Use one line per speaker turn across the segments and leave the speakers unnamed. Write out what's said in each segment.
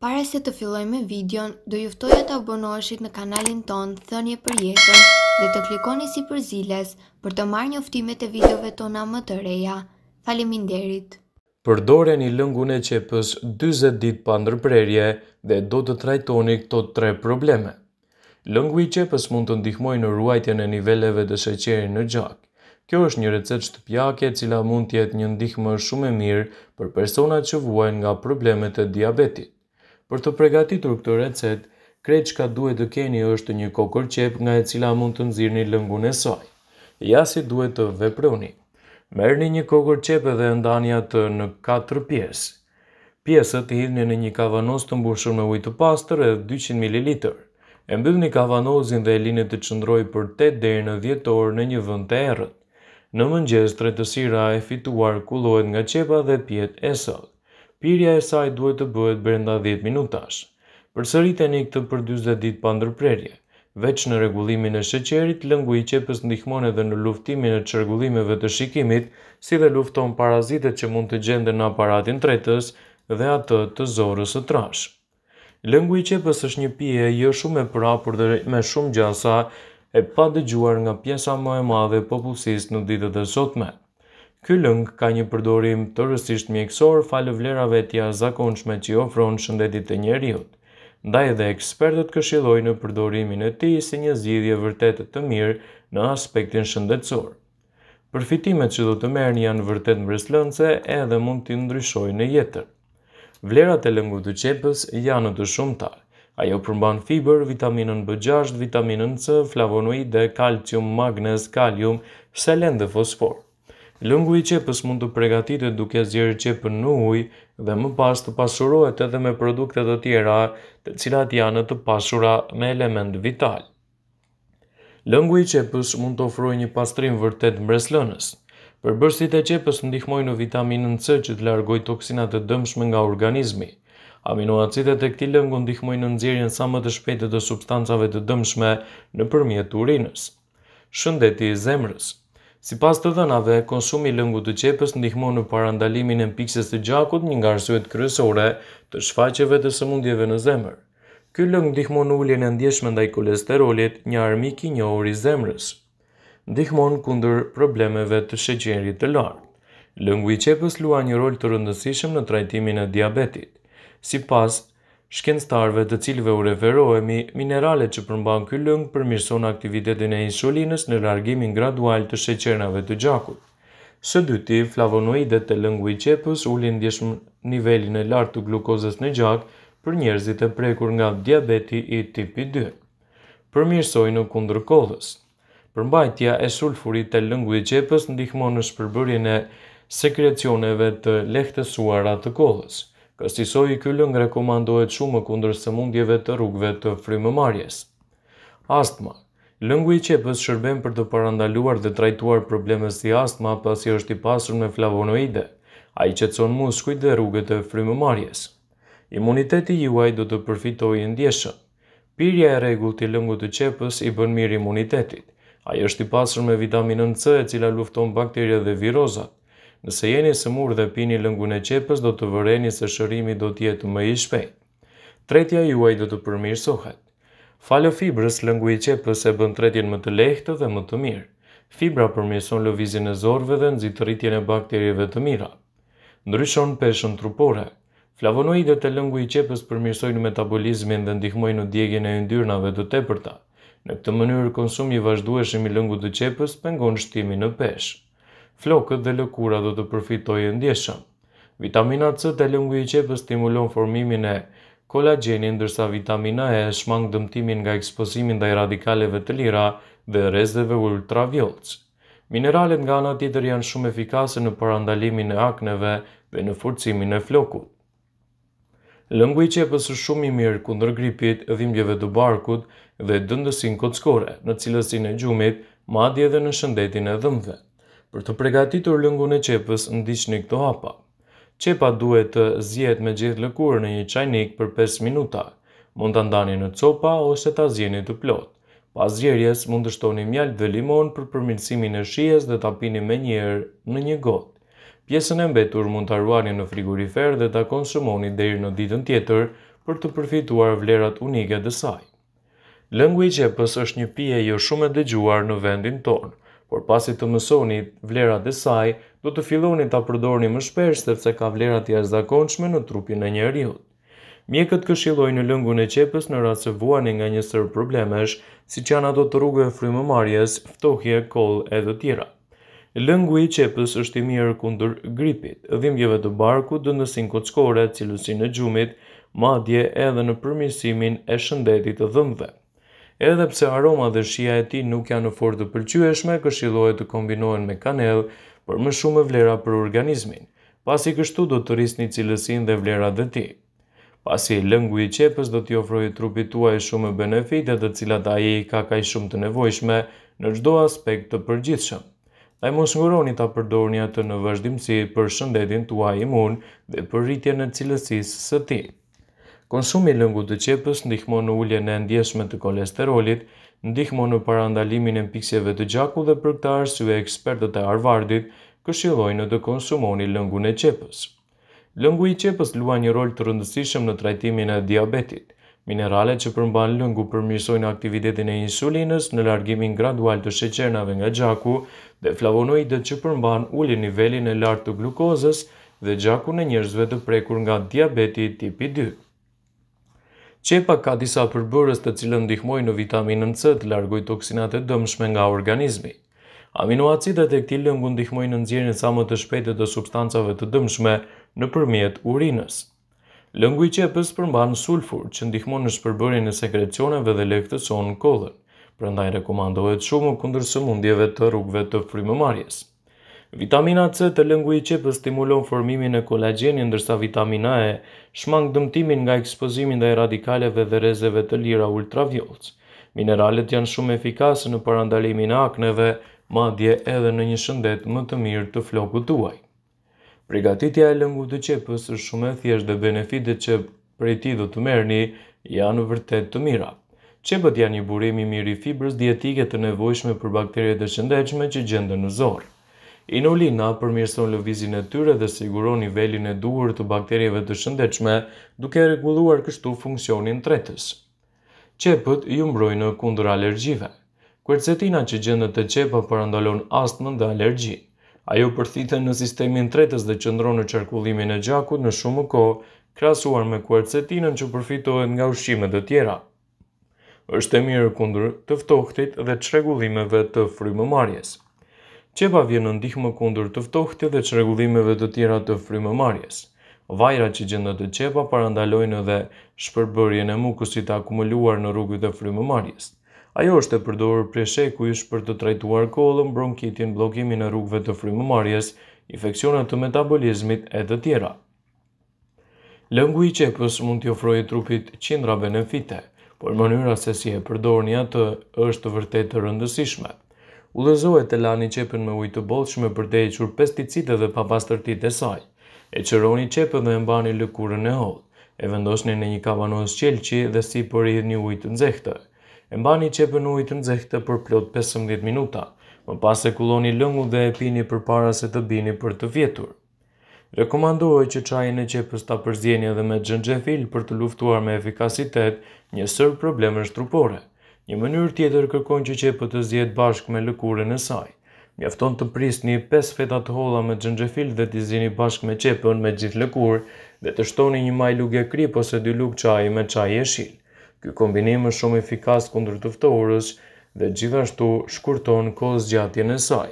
Pare se të filloj me videon, do juftoj e të abonoshit në kanalin ton, thënje për jetën dhe të klikoni si për ziles për të marrë një uftimet e videove tona më të reja. Faleminderit! Përdore një lëngu në qepës 20 dit pa ndërprerje dhe do të trajtoni këto tre probleme. Lëngu i qepës mund të ndihmoj në ruajtje në niveleve dhe sheqeri në gjak. Kjo është një recet shtëpjake cila mund tjetë një ndihmë shumë e mirë për personat që vuajnë nga problemet e diabetit. Për të pregatitur këtë recet, krejt që ka duhet të keni është një kokër qep nga e cila mund të një lëngun e soj. Ja si duhet të veproni. Merni një kokër qepe dhe ndani atë në 4 pjesë. Pjesët i hidhni në një kavanoz të mbushur me ujë të pastër edhe 200 ml. E mbyllni kavanozin dhe e lini të qëndroj për 8 deri në 10 orë në një vend të errët. Në mëngjes, tretësira e fituar kullohet nga qepa dhe pjetë e pirja e saj duhet të bëhet brenda 10 minutash. Përsëriteni këtë për 40 ditë pa ndërprerje. Veç në rregullimin e sheqerit, lëngu i qepës ndihmon edhe në luftimin e çrregullimeve të shikimit, si dhe lufton parazitet që mund të gjenden në aparatin tretës dhe atë të zorës së trash. Lëngu i qepës është një pije jo shumë e prapur dhe me shumë gjasa e pa dëgjuar nga pjesa më e madhe e popullsisë në ditët e sotme. Ky lëng ka një përdorim të rësisht mjekësor falë vlerave tja zakonçme që ofron shëndetit të njeriut. Ndaj edhe ekspertët këshiloj në përdorimin e ti si një zhidhje vërtetet të mirë në aspektin shëndetsor. Përfitimet që do të merë një janë vërtet breslënëse edhe mund të ndryshojnë në jetër. Vlerat e lëngu të qepës janë të shumë talë. Ajo përmban fiber, vitaminën B6, vitaminën C, flavonoide, kalcium, magnez, kalium, selen dhe fosforë. Lëngu i qepës mund të pregatitet duke zjerë qepën në ujë dhe më pas të pasurohet edhe me produkte të tjera të cilat janë të pasura me element vital. Lëngu i qepës mund të ofrojë një pastrim vërtet mbreslënës. Përbërësit e qepës ndihmojnë në vitaminën C që të largoj toksinat e dëmshme nga organizmi. Aminoacitet e këti lëngu ndihmojnë në nxjerjen sa më të shpejtë të substancave të dëmshme në përmjet urinës. Shëndeti i zemrës Si pas të dhenave, konsumi i lëngut të qepës ndihmon në parandalimin e pikses të gjakut një nga rësuet kryesore të shfaqeve të sëmundjeve në zemër. Ky lëng ndihmon në ulljen e ndjeshme ndaj kolesterolit, një armik i njohur i zemrës. Ndihmon kundër problemeve të sheqerit të lartë. Lëngu i qepës luan një rol të rëndësishëm në trajtimin e diabetit. Si pas shkenstarve të cilve u referohemi, mineralet që përmban ky lëng përmirëson aktivitetin e insulinës në largimin gradual të sheqernave të gjakut. Së dyti, flavonoidet të lëngu i qepës ulin djeshm nivelin e lartë të glukozës në gjak për njerëzit e prekur nga diabeti i tipi 2. Përmirësoj në kundër kodhës. Përmbajtja e sulfurit të lëngu i qepës ndihmon në shpërbërin e sekrecioneve të lehtësuara të kodhës. Këstisoj i kyllën rekomandohet shumë kundër së mundjeve të rrugve të marjes. Astma Lëngu i qepës shërben për të parandaluar dhe trajtuar problemet si astma pasi është i pasur me flavonoide, a i qetson muskujt dhe rrugët frimë marjes. Imuniteti juaj do të përfitoj e ndjeshëm. Pirja e regull të lëngu të qepës i bën mirë imunitetit. A i është i pasur me vitaminën C e cila lufton bakterje dhe virozat. Nëse jeni murë dhe pini lëngun e qepës, do të vëreni se shërimi do tjetë më i shpejt. Tretja juaj do të përmirë sohet. Falo fibrës, lëngu i qepës e bën tretjen më të lehtë dhe më të mirë. Fibra përmirëson lëvizin e zorve dhe nëzitëritjen e bakterjeve të mira. Ndryshon peshën trupore. Flavonoidet e lëngu i qepës përmirësojnë metabolizmin dhe ndihmojnë në djegjen e ndyrnave të tepërta. Në këtë mënyrë, konsumi i lëngu të qepës pengon shtimi në peshë flokët dhe lëkura do të përfitojë e ndjeshëm. Vitamina C të lëngu i qepë stimulon formimin e kolagenin, ndërsa vitamina E shmang dëmtimin nga eksposimin dhe radikaleve të lira dhe rezeve ultravjolës. Mineralet nga ana tjetër janë shumë efikase në parandalimin e akneve dhe në forcimin e flokut. Lëngu i qepës është shumë i mirë kundër gripit, dhimbjeve të barkut dhe dëndësin kockore, në cilësin e gjumit, madje dhe në shëndetin e dhëmbëve. Për të pregatitur lëngun e qepës, ndiqni këto hapa. Qepa duhet të zjet me gjithë lëkurë në një qajnik për 5 minuta. Mund të ndani në copa ose të zjeni të plot. Pas zjerjes, mund të shtoni mjalt dhe limon për përmirësimin e shijes dhe të pini me njerë në një gotë. Pjesën e mbetur mund të arruani në frigorifer dhe të konsumoni deri në ditën tjetër për të përfituar vlerat unike dhe saj. Lëngu i qepës është një pije jo shumë e dëgjuar në vendin tonë por pasi të mësoni vlerat e saj, do të filloni ta përdorni më shpesh sepse ka vlerat të jashtëzakonshme në trupin e njeriu. Mjekët këshillojnë në lëngun e qepës në rast se vuani nga një sërë problemesh, siç janë ato të rrugëve frymëmarrjes, ftohje, kol e tjera. Lëngu i qepës është i mirë kundër gripit, dhimbjeve të barku, dëndësin kockore, cilësin e gjumit, madje edhe në përmisimin e shëndetit të dhëmbëve edhe pse aroma dhe shia e ti nuk janë në fort të pëlqyeshme, këshilohet të kombinohen me kanel për më shumë vlera për organizmin, pasi kështu do të rrisni cilësin dhe vlera dhe ti. Pasi lëngu i qepës do t'i ofroj trupit tuaj shumë benefitet të cilat a i ka ka i shumë të nevojshme në gjdo aspekt të përgjithshëm. Da i mos ngëroni ta përdorni atë në vëzhdimësi për shëndetin tuaj imun dhe për rritje në cilësis së tipë. Konsumi i lëngut të qepës ndihmon në uljen e ndjeshme të kolesterolit, ndihmon në parandalimin e pikseve të gjaku dhe për këtë arsye ekspertët e Harvardit këshillojnë të konsumoni lëngun e qepës. Lëngu i qepës luan një rol të rëndësishëm në trajtimin e diabetit. Mineralet që përmban lëngu përmirësojnë aktivitetin e insulinës në largimin gradual të sheqernave nga gjaku dhe flavonoidet që përmban ulje nivelin e lartë të glukozës dhe gjaku në njerëzve të prekur nga diabeti tipi 2. Qepa ka disa përbërës të cilën ndihmoj në vitaminën C të largoj toksinat e dëmshme nga organizmi. Aminoacidet e këti lëngu ndihmoj në nxjerën sa më të shpetet të substancave të dëmshme në përmjet urinës. Lëngu i qepës përmban sulfur që ndihmon në shpërbërin e sekrecioneve dhe lektëson në kodhën, përndaj rekomandohet shumë kundër sëmundjeve të rrugve të frimëmarjes. Vitamina C të lëngu i qepës stimulon formimin e kolagenin, ndërsa vitamina E shmang dëmtimin nga ekspozimin dhe radikaleve dhe rezeve të lira ultraviolës. Mineralet janë shumë efikase në parandalimin e akneve, madje edhe në një shëndet më të mirë të flokut tuaj. Pregatitja e lëngut të qepës është shumë e thjeshtë dhe benefitet që prej tij do të merrni janë vërtet të mira. Qepët janë një burim i mirë i fibrës dietike të nevojshme për bakteret e shëndetshme që gjenden në zorë. Inulina përmirëson lëvizjen e tyre dhe siguron nivelin e duhur të bakterieve të shëndetshme, duke rregulluar kështu funksionin tretës. Qepët ju mbrojnë kundër alergjive. Kuercetinat që gjenden te qepa parandalojnë astmën dhe alergji. Ajo përthiten në sistemin tretës dhe qëndron në qarkullimin e gjakut në shumë kohë, krahasuar me kuercetinën që përfitohet nga ushqime të tjera. Është e mirë kundër të ftohtit dhe çrregullimeve të frymëmarrjes. Qepa vjen në ndihme kundur të ftohtje dhe që të tjera të frimë marjes. Vajra që gjendë të qepa parandalojnë dhe shpërbërjen e mukusit të akumuluar në rrugë të frimë marjes. Ajo është e përdorë për sheku ishë për të trajtuar kolën, bronkitin, blokimin në rrugëve të frimë marjes, infekcionet të metabolizmit e të tjera. Lëngu i qepës mund të ofrojë trupit qindra benefite, por mënyra se si e përdorni një atë është vërtet të rëndësishme ullëzohet të lani qepën me ujtë bolshme për të equr pesticide dhe papastërtit e saj. E qëroni qepën dhe mbani lëkurën e hodhë, e vendosni në një kavanoz qelqi dhe si për i një ujtë zekhtë. E mbani qepën ujtë zekhtë për plot 15 minuta, më pas e kuloni lëngu dhe e pini për para se të bini për të vjetur. Rekomandohet që qajin e qepës të përzjeni edhe me gjëngjefil për të luftuar me efikasitet një sërë probleme shtrupore. Një mënyrë tjetër kërkon që qepët të zjetë bashkë me lëkurën e saj. Mjafton të prist një 5 fetat hola me gjëngjefil dhe t'i zini bashkë me qepën me gjithë lëkur dhe të shtoni një maj luge krip ose dy lukë qaj me qaj e shil. Ky kombinim është shumë efikas kundër të ftohurës dhe gjithashtu shkurton kohës gjatje në saj.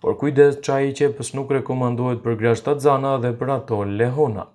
Por kujdes qaj i qepës nuk rekomandohet për grasht të zana dhe për ato lehona.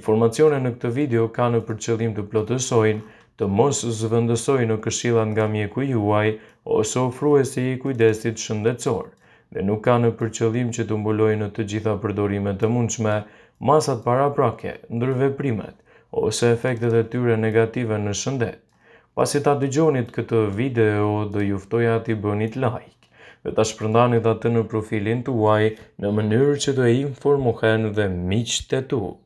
Informacione në këtë video ka në përqëllim të plotësojnë të mos zëvëndësoj në këshilat nga mjeku juaj ose ofruesi i kujdesit shëndetësor, dhe nuk ka në përqëllim që të mbuloj në të gjitha përdorimet të mundshme, masat para prake, primet ose efektet e tyre negative në shëndet. Pasi ta dëgjonit këtë video, dhe juftoj ati bënit like, dhe ta shpërndanit atë në profilin të uaj në mënyrë që të informohen dhe miqë të tukë.